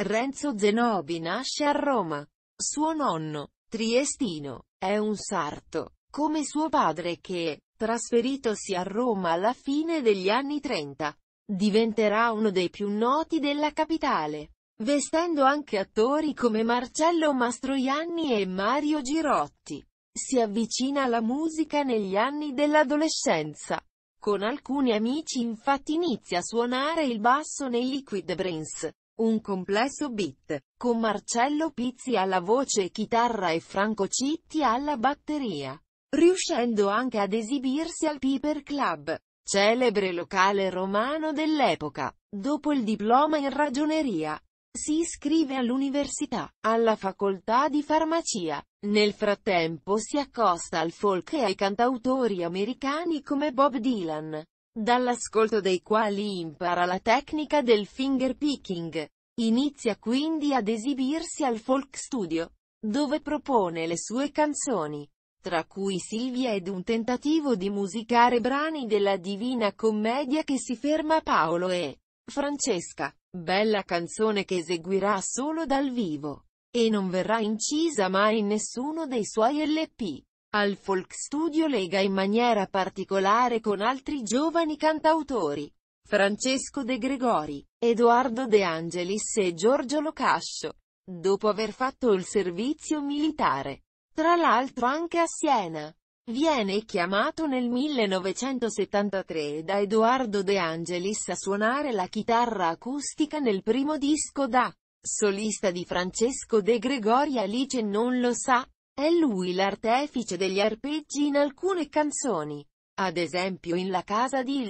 Renzo Zenobi nasce a Roma. Suo nonno, triestino, è un sarto, come suo padre che, trasferitosi a Roma alla fine degli anni 30, diventerà uno dei più noti della capitale, vestendo anche attori come Marcello Mastroianni e Mario Girotti. Si avvicina alla musica negli anni dell'adolescenza. Con alcuni amici infatti inizia a suonare il basso nei Liquid Brains, un complesso beat, con Marcello Pizzi alla voce e chitarra e Franco Citti alla batteria. Riuscendo anche ad esibirsi al Piper Club, celebre locale romano dell'epoca. Dopo il diploma in ragioneria, si iscrive all'università, alla facoltà di farmacia. Nel frattempo si accosta al folk e ai cantautori americani come Bob Dylan, dall'ascolto dei quali impara la tecnica del finger picking. Inizia quindi ad esibirsi al Folk Studio, dove propone le sue canzoni, tra cui Silvia ed un tentativo di musicare brani della Divina Commedia che si ferma a Paolo e Francesca, bella canzone che eseguirà solo dal vivo, e non verrà incisa mai in nessuno dei suoi LP. Al Folk Studio lega in maniera particolare con altri giovani cantautori, Francesco De Gregori, Edoardo De Angelis e Giorgio Locascio. Dopo aver fatto il servizio militare, tra l'altro anche a Siena, viene chiamato nel 1973 da Edoardo De Angelis a suonare la chitarra acustica nel primo disco da solista di Francesco De Gregori Alice non lo sa, è lui l'artefice degli arpeggi in alcune canzoni, ad esempio in La casa di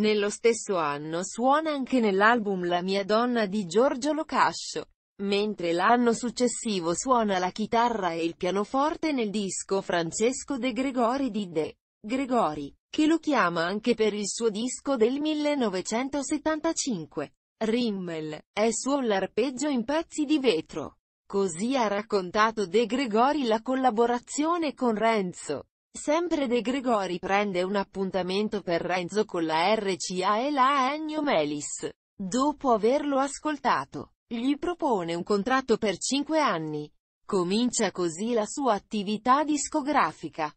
nello stesso anno suona anche nell'album La mia donna di Giorgio Locascio, mentre l'anno successivo suona la chitarra e il pianoforte nel disco Francesco De Gregori di De Gregori, che lo chiama anche per il suo disco del 1975. Rimmel, è suo l'arpeggio in pezzi di vetro. Così ha raccontato De Gregori la collaborazione con Renzo. Sempre De Gregori prende un appuntamento per Renzo con la RCA e la Ennio Melis. Dopo averlo ascoltato, gli propone un contratto per 5 anni. Comincia così la sua attività discografica.